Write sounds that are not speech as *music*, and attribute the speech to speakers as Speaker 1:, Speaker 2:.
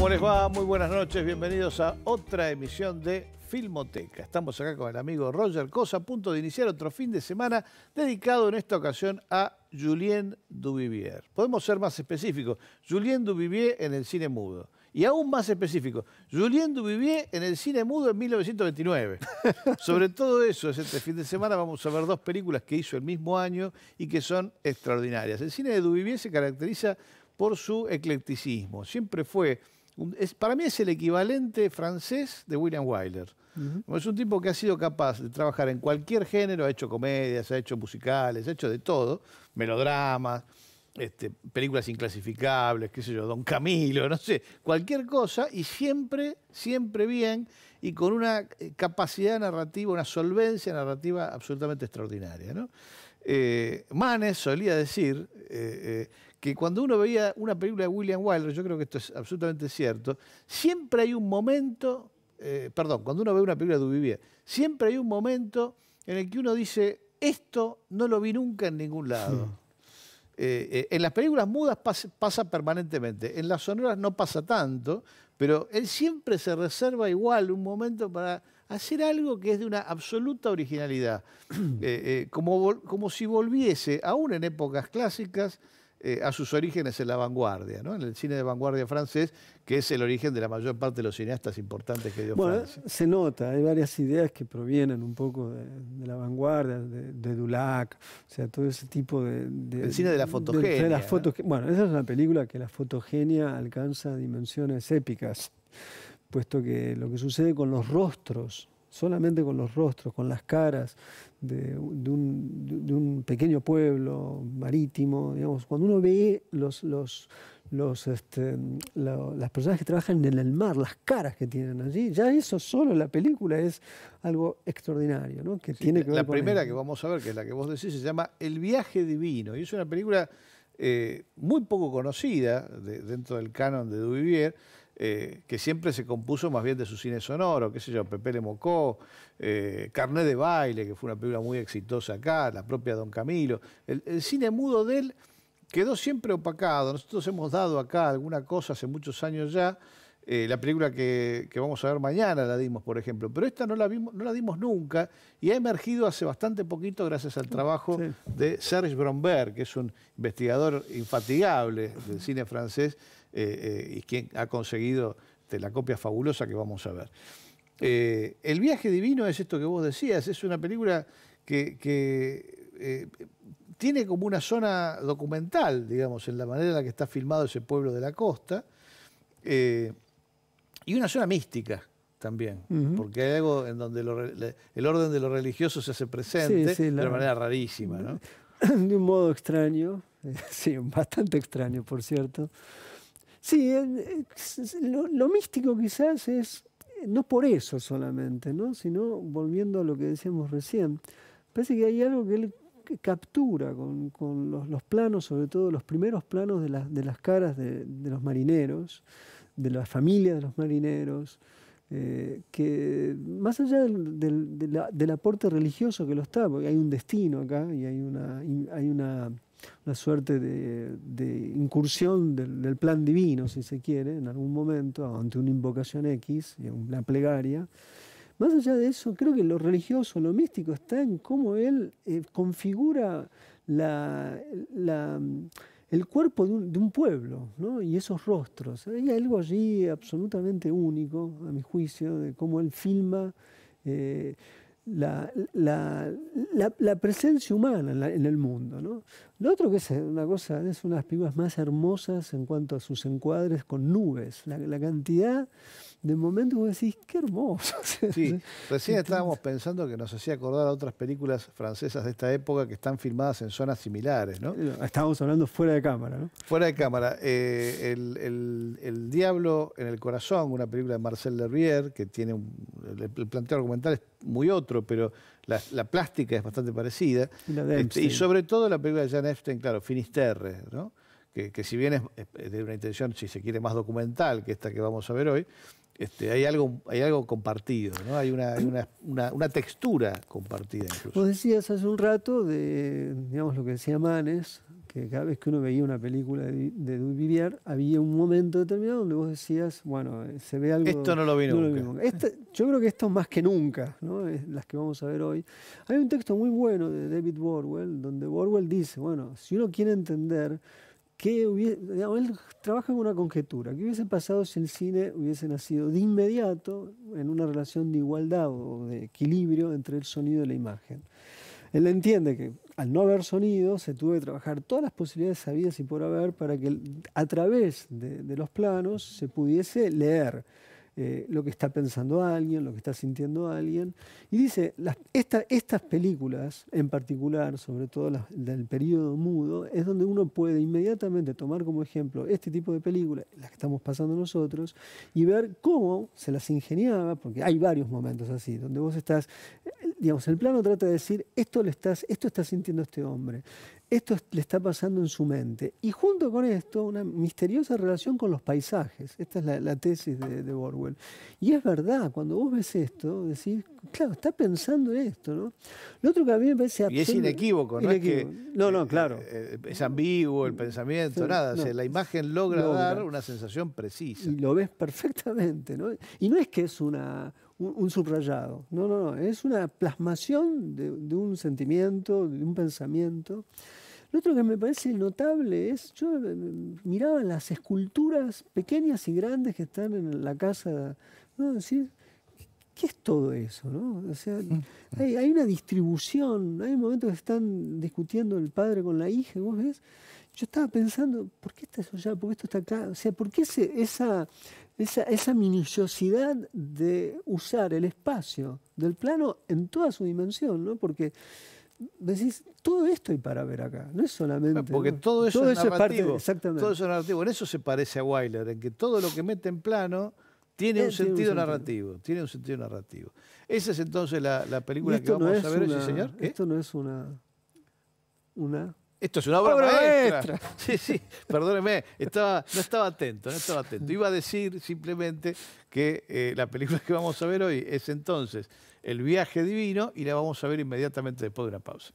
Speaker 1: ¿Cómo les va? Muy buenas noches, bienvenidos a otra emisión de Filmoteca. Estamos acá con el amigo Roger Cosa, a punto de iniciar otro fin de semana dedicado en esta ocasión a Julien Dubivier. Podemos ser más específicos, Julien Duvivier en el cine mudo. Y aún más específico, Julien Duvivier en el cine mudo en 1929. *laughs* Sobre todo eso, este fin de semana vamos a ver dos películas que hizo el mismo año y que son extraordinarias. El cine de Dubivier se caracteriza por su eclecticismo. Siempre fue para mí es el equivalente francés de William Wyler. Es un tipo que ha sido capaz de trabajar en cualquier género, ha hecho comedias, ha hecho musicales, ha hecho de todo, melodramas, este, películas inclasificables, qué sé yo, Don Camilo, no sé, cualquier cosa, y siempre, siempre bien, y con una eh, capacidad narrativa, una solvencia narrativa absolutamente extraordinaria. Eh, Manes solía decir, eh, eh, que cuando uno veía una película de William Wilder, yo creo que esto es absolutamente cierto, siempre hay un momento, eh, perdón, cuando uno ve una película de Duvivier, siempre hay un momento en el que uno dice, esto no lo vi nunca en ningún lado. Hmm. en las películas mudas pasa permanentemente, en las sonoras no pasa tanto, pero él siempre se reserva igual un momento para hacer algo que es de una absoluta originalidad, *clears throat* eh, eh, como, como, si volviese, aún en épocas clásicas, eh, a sus orígenes en la vanguardia, ¿no? en el cine de vanguardia francés, que es el origen de la mayor parte de los cineastas importantes que dio bueno,
Speaker 2: Se nota, hay varias ideas que provienen un poco de, la vanguardia, de, Dulac, o sea, todo ese tipo de... el cine de la fotogenia. Bueno, esa es una película que la fotogenia alcanza dimensiones épicas puesto que lo que sucede con los rostros, solamente con los rostros, con las caras de, un, pequeño pueblo marítimo, digamos, cuando uno ve los, los, los este, las personas que trabajan en el mar, las caras que tienen allí, ya eso solo en la película es algo extraordinario, ¿no? Que tiene la, primera que
Speaker 1: vamos a ver, que es la que vos decís, se llama El viaje divino y es una película eh, muy poco conocida dentro del canon de Duvivier, eh, que siempre se compuso más bien de su cine sonoro, qué sé yo, Pepe Le Mocó, eh, de Baile, que fue una película muy exitosa acá, la propia Don Camilo. el, cine mudo de él quedó siempre opacado. Nosotros hemos dado acá alguna cosa hace muchos años ya eh, la película que, vamos a ver mañana la dimos, por ejemplo, pero esta no la, dimos nunca y ha emergido hace bastante poquito gracias al trabajo de Serge Bromberg, que es un investigador infatigable del cine francés eh, eh, y quien ha conseguido este, la copia fabulosa que vamos a ver. El viaje divino es esto que vos decías, es una película que tiene como una zona documental, digamos, en la manera en la que está filmado ese pueblo de la costa y una zona mística también, porque hay algo en donde el orden de los religioso se hace presente de una manera rarísima, *clears throat*
Speaker 2: De un modo extraño, eh, *laughs* sí, bastante extraño, por cierto. Sí, lo, místico quizás es, no por eso solamente, ¿no? sino volviendo a lo que decíamos recién, parece que hay algo que él captura con, con los, planos, sobre todo los primeros planos de, la, de las caras de, de los marineros, de la familia de los marineros, eh, que más allá del, del, aporte religioso que lo está, porque hay un destino acá y hay una, hay una, una suerte de, de incursión del, plan divino, si se quiere, en algún momento, ante una invocación X, una plegaria. Más allá de eso, creo que lo religioso, lo místico está en cómo él eh, configura la, la el cuerpo de un, pueblo ¿no? y esos rostros. Hay algo allí absolutamente único, a mi juicio, de cómo él filma eh, la, presencia humana en, el mundo. ¿no? Lo otro que es eh, una cosa, es una de las películas más hermosas en cuanto a sus encuadres con nubes. La, cantidad de momentos que vos decís, qué hermoso. *laughs* Sí,
Speaker 1: recién estábamos pensando que nos hacía acordar a otras películas francesas de esta época que están filmadas en zonas similares, ¿no? Eh, estábamos hablando fuera de cámara, ¿no? Fuera de cámara. Eh, el, Diablo en el Corazón, una película de Marcel Lerrier, que tiene un, el planteo argumental es muy otro, pero la, plástica es bastante parecida. Y, este, sobre todo la película de Jan Eften claro, Finisterre, ¿no? que, si bien es de una intención, si se quiere, más documental que esta que vamos a ver hoy, este, hay, algo, hay algo compartido, ¿no? hay, una, una, una, textura compartida incluso.
Speaker 2: Vos decías hace un rato de, digamos, lo que decía Manes, que cada vez que uno veía una película de, de Duvivier, había un momento determinado donde vos decías, bueno, eh, se ve algo... Esto no lo vi nunca. Este, yo creo que esto más que nunca, ¿no? las que vamos a ver hoy. Hay un texto muy bueno de David Borwell, donde Borwell dice, bueno, si uno quiere entender que él trabaja con una conjetura. ¿Qué hubiese pasado si el cine hubiese nacido de inmediato en una relación de igualdad o de equilibrio entre el sonido y la imagen? Él entiende que al no haber sonido, se tuvo que trabajar todas las posibilidades sabidas y por haber para que a través de, los planos se pudiese leer eh, lo que está pensando alguien, lo que está sintiendo alguien. Y dice, estas películas, en particular, sobre todo las del periodo mudo, es donde uno puede inmediatamente tomar como ejemplo este tipo de películas, las que estamos pasando nosotros, y ver cómo se las ingeniaba, porque hay varios momentos así, donde vos estás digamos, el plano trata de decir, esto, estás, esto está sintiendo este hombre, esto le está pasando en su mente. Y junto con esto, una misteriosa relación con los paisajes. Esta es la, tesis de, Borwell. Y es verdad, cuando vos ves esto, decís, claro, está pensando en esto, ¿no? Lo otro que a mí me parece Y es inequívoco, ¿no? Es que,
Speaker 1: no, no, eh, claro. Eh, eh, es ambiguo el pensamiento, nada. la imagen logra, logra, dar una
Speaker 2: sensación precisa. Y lo ves perfectamente, ¿no? Y no es que es una un, subrayado. No, no, no, es una plasmación de, un sentimiento, de un pensamiento. Lo otro que me parece notable es, yo eh, miraba las esculturas pequeñas y grandes que están en la casa, ¿no? Decir, ¿qué es todo eso? ¿no? O sea, hay, una distribución, hay momentos que están discutiendo el padre con la hija, vos ves, yo estaba pensando, ¿por qué está eso ya ¿Por qué esto está acá? O sea, ¿por qué esa esa, esa minuciosidad de usar el espacio del plano en toda su dimensión, ¿no? Porque decís, todo esto hay para ver acá, no es solamente. Porque todo eso, es, narrativo, exactamente. Todo
Speaker 1: eso es narrativo. En eso se parece a Weiler, en que todo lo que mete en plano tiene, eh, un, sentido narrativo. Tiene un sentido narrativo. Esa es entonces la, película que vamos a ver, hoy, señor?
Speaker 2: Esto no es una. una
Speaker 1: esto es una obra, *laughs* Sí, sí, perdóneme, no estaba atento, no estaba atento. Iba a decir simplemente que eh, la película que vamos a ver hoy es entonces El viaje divino y la vamos a ver inmediatamente después de una pausa.